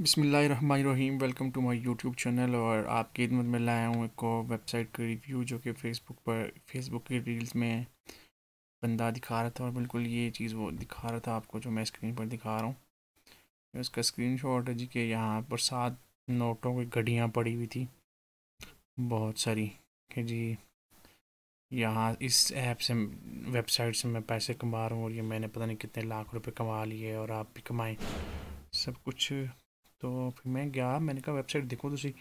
बसमीम welcome to my YouTube channel और आपकी खिदमत में लाया हूँ एक वेबसाइट का रिव्यू जो कि फेसबुक पर फेसबुक के रील्स में बंदा दिखा रहा था और बिल्कुल ये चीज़ वो दिखा रहा था आपको जो मैं स्क्रीन पर दिखा रहा हूँ उसका स्क्रीन शॉट है जी के यहाँ पर सात नोटों की घड़ियाँ पड़ी हुई थी बहुत सारी कि जी यहाँ इस ऐप से वेबसाइट से मैं पैसे कमा रहा हूँ और ये मैंने पता नहीं कितने लाख रुपये कमा लिए और आप भी कमाएँ सब कुछ तो फिर मैं गया मैंने कहा वेबसाइट देखो तो सही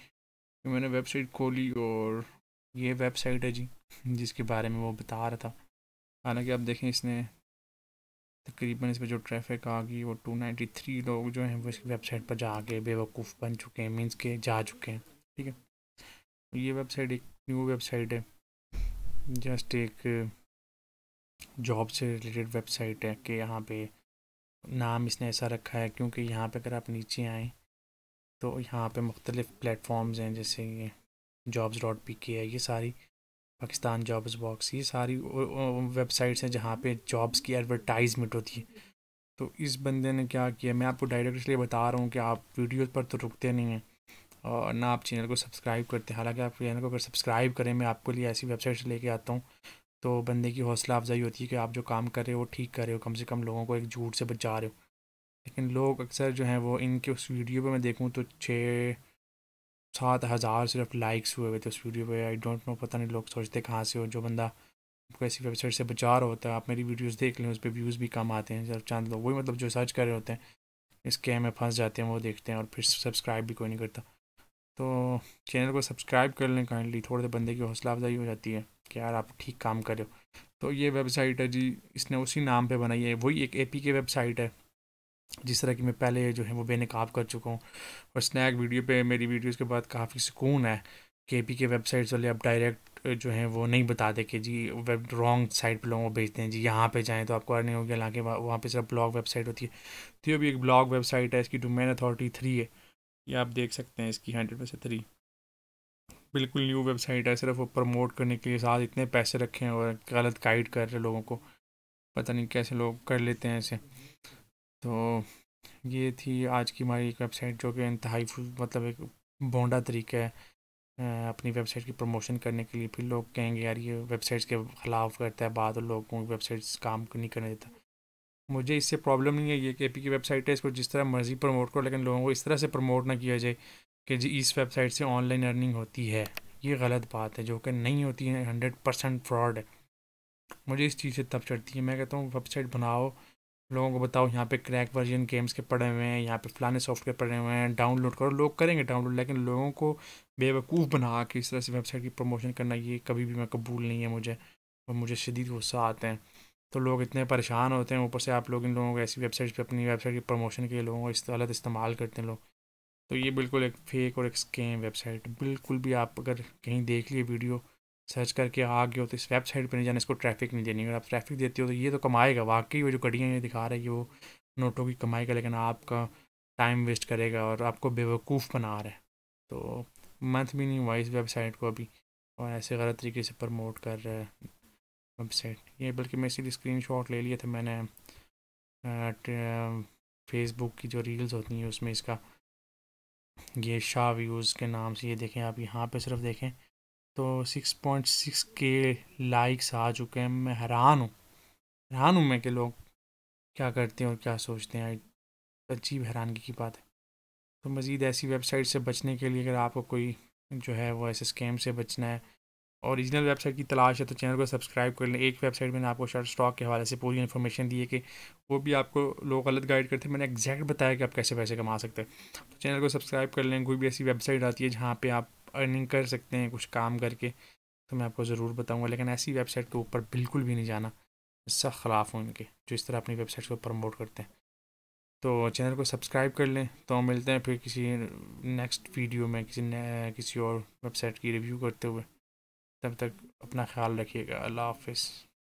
मैंने वेबसाइट खोली और ये वेबसाइट है जी जिसके बारे में वो बता रहा था हालांकि आप देखें इसने तकरीबन इस पर जो ट्रैफिक आ गई वो टू नाइन्टी थ्री लोग जो हैं वो इस वेबसाइट पर जाके बेवकूफ़ बन चुके हैं मीन्स के जा चुके हैं ठीक है तो ये वेबसाइट एक न्यू वेबसाइट है जस्ट एक जॉब से रिलेटेड वेबसाइट है कि यहाँ पे नाम इसने ऐसा रखा है क्योंकि यहाँ पे अगर आप नीचे आएँ तो यहाँ पे मुख्तलिफ़ प्लेटफॉर्म्स हैं जैसे जॉब्स डॉट पी के है ये सारी पाकिस्तान जॉब्स बॉक्स ये सारी वेबसाइट्स हैं जहाँ पे जॉब्स की एडवर्टाइजमेंट होती है तो इस बंदे ने क्या किया मैं आपको डायरेक्ट इसलिए बता रहा हूँ कि आप वीडियोस पर तो रुकते नहीं हैं और ना आप चैनल को सब्सक्राइब करते हैं हालांकि आप चैनल को अगर सब्सक्राइब करें मैं आपके लिए ऐसी वेबसाइट से लेके आता हूँ तो बंदे की हौसला अफजाई होती है कि आप जो काम कर रहे हो ठीक कर रहे हो कम से कम लोगों को एक झूठ से बचा रहे हो लेकिन लोग अक्सर जो हैं वो इनके उस वीडियो पे मैं देखूँ तो छः सात हज़ार सिर्फ लाइक्स हुए हुए थे उस वीडियो पे आई डोंट नो पता नहीं लोग सोचते कहाँ से हो जो बंदा आपको ऐसी वेबसाइट से बचा रहा होता है आप मेरी वीडियोज़ देख लें उस पर व्यूज़ भी कम आते हैं सिर्फ चांद लोग वही मतलब जो सर्च कर रहे होते हैं इसके में फंस जाते हैं वो देखते हैं और फिर सब्सक्राइब भी कोई नहीं करता तो चैनल को सब्सक्राइब कर लें काइंडली थोड़े से बंदे की हौसला अफजाई हो जाती है कि यार आप ठीक काम हो तो ये वेबसाइट है जी इसने उसी नाम पे बनाई है वही एक एपी के वेबसाइट है जिस तरह की मैं पहले जो है वो बेनकाब कर चुका हूँ और स्नैक वीडियो पे मेरी वीडियोस के बाद काफ़ी सुकून है के पी के वेबसाइट्स वाले अब डायरेक्ट जो है वो नहीं बता दे कि जी वेब रॉन्ग साइट पर लोगों को भेजते हैं जी यहाँ पे जाएँ तो आपको अर्निंग होगी हालांकि वहाँ पे सिर्फ ब्लॉग वेबसाइट होती है तो ये भी एक ब्लॉग वेबसाइट है इसकी डोमेन अथॉरिटी थ्री है ये आप देख सकते हैं इसकी हंड्रेड परसेंट थ्री बिल्कुल न्यू वेबसाइट है सिर्फ वो प्रमोट करने के लिए साथ इतने पैसे रखे हैं और गलत गाइड कर रहे लोगों को पता नहीं कैसे लोग कर लेते हैं ऐसे तो ये थी आज की हमारी एक वेबसाइट जो कि इंतहाई मतलब एक बोंडा तरीका है अपनी वेबसाइट की प्रमोशन करने के लिए फिर लोग कहेंगे यार ये वेबसाइट्स के ख़िलाफ़ करता है बाद लोगों की वेबसाइट्स काम नहीं करने देता मुझे इससे प्रॉब्लम नहीं है ये के पी की वेबसाइट है इसको जिस तरह मर्ज़ी प्रमोट करो लेकिन लोगों को इस तरह से प्रमोट ना किया जाए कि जी इस वेबसाइट से ऑनलाइन अर्निंग होती है ये गलत बात है जो कि नहीं होती है हंड्रेड परसेंट फ्रॉड है मुझे इस चीज़ से तब चढ़ती है मैं कहता हूँ वेबसाइट बनाओ लोगों को बताओ यहाँ पे क्रैक वर्जन गेम्स के पड़े हुए हैं यहाँ पे फलाने सॉफ्टवेयर पड़े हुए हैं डाउनलोड करो लोग करेंगे डाउनलोड लेकिन लोगों को बेवकूफ़ बना के इस तरह से वेबसाइट की प्रमोशन करना ये कभी भी मैं कबूल नहीं है मुझे और मुझे शदीद गुस्सा आते हैं तो लोग इतने परेशान होते हैं ऊपर से आप लोग इन लोगों को ऐसी वेबसाइट पर अपनी वेबसाइट की प्रमोशन के लिए लोगों को इस गलत इस्तेमाल करते हैं लोग तो ये बिल्कुल एक फेक और एक स्कैम वेबसाइट बिल्कुल भी आप अगर कहीं देख लिए वीडियो सर्च करके आ गए हो तो इस वेबसाइट पर नहीं जाना इसको ट्रैफिक नहीं देनी अगर आप ट्रैफिक देते हो तो ये तो कमाएगा वाकई वो जो गड़ियाँ ये दिखा रही है वो नोटों की कमाई का लेकिन आपका टाइम वेस्ट करेगा और आपको बेवकूफ़ बना रहा है तो मंथ भी नहीं हुआ इस वेबसाइट को अभी और ऐसे गलत तरीके से प्रमोट कर रहा है वेबसाइट ये बल्कि मैं इसीलिए स्क्रीन ले लिया था मैंने फेसबुक की जो रील्स होती हैं उसमें इसका ये शाह व्यूज़ के नाम से ये देखें आप यहाँ पे सिर्फ देखें तो 6.6 के लाइक्स आ चुके हैं मैं हैरान हूँ हैरान हूँ मैं कि लोग क्या करते हैं और क्या सोचते हैं अजीब हैरानगी की बात है तो मज़ीद ऐसी वेबसाइट से बचने के लिए अगर आपको कोई जो है वो ऐसे स्कैम से बचना है औरिजिनल वेबसाइट की तलाश है तो चैनल को सब्सक्राइब कर लें एक वेबसाइट मैंने आपको शर्ट स्टॉक के हवाले से पूरी इन्फॉर्मेशन दी है कि वो भी आपको लोग गलत गाइड करते हैं मैंने एग्जैक्ट बताया कि आप कैसे पैसे कमा सकते हैं तो चैनल को सब्सक्राइब कर लें कोई भी ऐसी वेबसाइट आती है जहाँ पर आप अर्निंग कर सकते हैं कुछ काम करके तो मैं आपको ज़रूर बताऊँगा लेकिन ऐसी वेबसाइट के ऊपर बिल्कुल भी नहीं जाना इससे ख़िलाफ़ हूँ इनके जो इस तरह अपनी वेबसाइट को प्रमोट करते हैं तो चैनल को सब्सक्राइब कर लें तो मिलते हैं फिर किसी नेक्स्ट वीडियो में किसी किसी और वेबसाइट की रिव्यू करते हुए तब तक अपना ख्याल रखिएगा अल्लाह हाफिज़